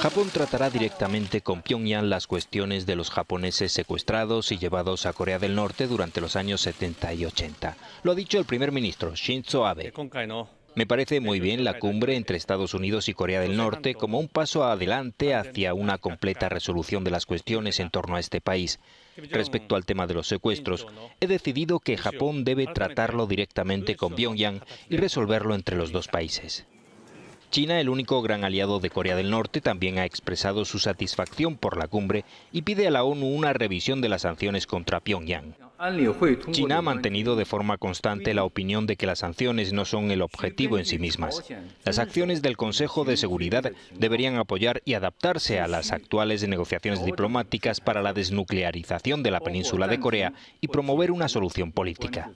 Japón tratará directamente con Pyongyang las cuestiones de los japoneses secuestrados y llevados a Corea del Norte durante los años 70 y 80. Lo ha dicho el primer ministro Shinzo Abe. Me parece muy bien la cumbre entre Estados Unidos y Corea del Norte como un paso adelante hacia una completa resolución de las cuestiones en torno a este país. Respecto al tema de los secuestros, he decidido que Japón debe tratarlo directamente con Pyongyang y resolverlo entre los dos países. China, el único gran aliado de Corea del Norte, también ha expresado su satisfacción por la cumbre y pide a la ONU una revisión de las sanciones contra Pyongyang. China ha mantenido de forma constante la opinión de que las sanciones no son el objetivo en sí mismas. Las acciones del Consejo de Seguridad deberían apoyar y adaptarse a las actuales negociaciones diplomáticas para la desnuclearización de la península de Corea y promover una solución política.